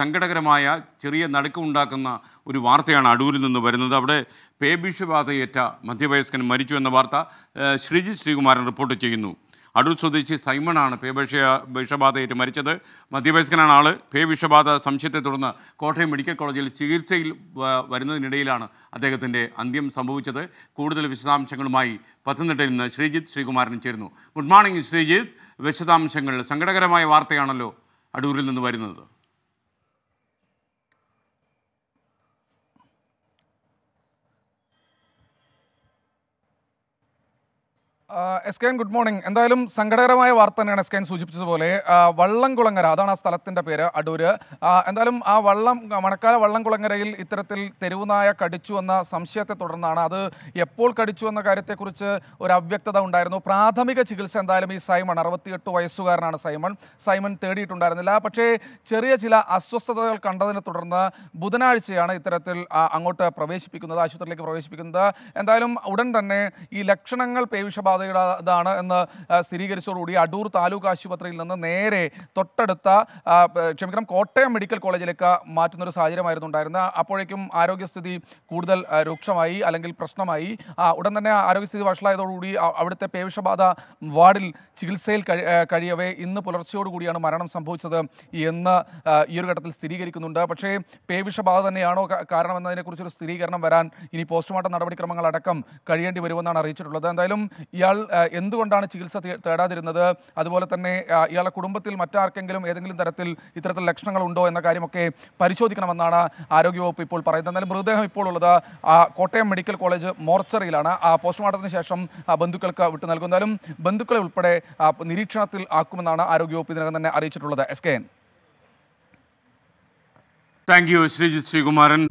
സങ്കടകരമായ ചെറിയ നടുക്കമുണ്ടാക്കുന്ന ഒരു വാർത്തയാണ് അടൂരിൽ നിന്ന് വരുന്നത് അവിടെ പേബീഷബാധയേറ്റ മധ്യവയസ്കൻ മരിച്ചു എന്ന വാർത്ത ശ്രീജിത് ശ്രീകുമാരൻ റിപ്പോർട്ട് ചെയ്യുന്നു അടൂർ സ്വദേശി സൈമണാണ് പേബിഷ വിഷബാധയേറ്റ് മരിച്ചത് മധ്യവയസ്കനാണ് ആൾ പേ വിഷബാധ സംശയത്തെ തുടർന്ന് കോട്ടയം മെഡിക്കൽ കോളേജിൽ ചികിത്സയിൽ വരുന്നതിനിടയിലാണ് അദ്ദേഹത്തിൻ്റെ അന്ത്യം സംഭവിച്ചത് കൂടുതൽ വിശദാംശങ്ങളുമായി പത്തനംതിട്ടയിൽ നിന്ന് ശ്രീജിത്ത് ശ്രീകുമാരൻ ചേരുന്നു ഗുഡ് മോർണിംഗ് ശ്രീജിത്ത് വിശദാംശങ്ങൾ സങ്കടകരമായ വാർത്തയാണല്ലോ അടൂരിൽ നിന്ന് വരുന്നത് S K N good morning എന്തായാലും സങ്കടകരമായ വാർത്ത തന്നെയാണ് എസ് കെ എൻ സൂചിപ്പിച്ചതുപോലെ വള്ളംകുളങ്ങര അതാണ് ആ സ്ഥലത്തിൻ്റെ പേര് അടൂര് എന്തായാലും ആ വള്ളം മണക്കാല വള്ളംകുളങ്ങരയിൽ ഇത്തരത്തിൽ തെരുവുനായ കടിച്ചു എന്ന സംശയത്തെ തുടർന്നാണ് അത് എപ്പോൾ കടിച്ചു എന്ന കാര്യത്തെക്കുറിച്ച് ഒരു അവ്യക്തത ഉണ്ടായിരുന്നു പ്രാഥമിക ചികിത്സ എന്തായാലും ഈ സൈമൺ അറുപത്തിയെട്ട് വയസ്സുകാരനാണ് സൈമൺ സൈമൺ തേടിയിട്ടുണ്ടായിരുന്നില്ല പക്ഷേ ചെറിയ ചില അസ്വസ്ഥതകൾ കണ്ടതിനെ തുടർന്ന് ബുധനാഴ്ചയാണ് ഇത്തരത്തിൽ അങ്ങോട്ട് പ്രവേശിപ്പിക്കുന്നത് ആശുപത്രിയിലേക്ക് പ്രവേശിപ്പിക്കുന്നത് എന്തായാലും ഉടൻ തന്നെ ഈ ലക്ഷണങ്ങൾ പേവിഷബാധ ഇതാണ് എന്ന് സ്ഥിരീകരിച്ചതോടുകൂടി അടൂർ താലൂക്ക് ആശുപത്രിയിൽ നിന്ന് നേരെ തൊട്ടടുത്ത ക്ഷമിക്കണം കോട്ടയം മെഡിക്കൽ കോളേജിലേക്ക് മാറ്റുന്നൊരു സാഹചര്യമായിരുന്നു ഉണ്ടായിരുന്നത് അപ്പോഴേക്കും ആരോഗ്യസ്ഥിതി കൂടുതൽ രൂക്ഷമായി അല്ലെങ്കിൽ പ്രശ്നമായി ഉടൻ തന്നെ ആരോഗ്യസ്ഥിതി വഷളായതോടുകൂടി അവിടുത്തെ പേവിഷബാധ വാർഡിൽ ചികിത്സയിൽ കഴിയവേ ഇന്ന് പുലർച്ചെയോടുകൂടിയാണ് മരണം സംഭവിച്ചത് എന്ന് ഈ ഒരു ഘട്ടത്തിൽ സ്ഥിരീകരിക്കുന്നുണ്ട് പക്ഷേ പേവിഷബാധ തന്നെയാണോ കാരണമെന്നതിനെക്കുറിച്ചൊരു സ്ഥിരീകരണം വരാൻ ഇനി പോസ്റ്റ്മോർട്ടം നടപടിക്രമങ്ങൾ അടക്കം കഴിയേണ്ടി വരുമെന്നാണ് അറിയിച്ചിട്ടുള്ളത് എന്തായാലും ഇയാൾ എന്തുകൊണ്ടാണ് ചികിത്സ തേടാതിരുന്നത് അതുപോലെ തന്നെ ഇയാളുടെ കുടുംബത്തിൽ മറ്റാർക്കെങ്കിലും ഏതെങ്കിലും തരത്തിൽ ഇത്തരത്തിൽ ലക്ഷണങ്ങൾ ഉണ്ടോ എന്ന കാര്യമൊക്കെ പരിശോധിക്കണമെന്നാണ് ആരോഗ്യവകുപ്പ് ഇപ്പോൾ പറയുന്നത് എന്നാലും മൃതദേഹം ഇപ്പോൾ ഉള്ളത് കോട്ടയം മെഡിക്കൽ കോളേജ് മോർച്ചറിയിലാണ് ആ പോസ്റ്റ്മോർട്ടത്തിന് ശേഷം ബന്ധുക്കൾക്ക് വിട്ടു നൽകുന്നാലും ബന്ധുക്കളെ ഉൾപ്പെടെ നിരീക്ഷണത്തിൽ ആക്കുമെന്നാണ് ആരോഗ്യവകുപ്പ് ഇതിനകം തന്നെ അറിയിച്ചിട്ടുള്ളത് S K N thank you Sreejith Sreekumaran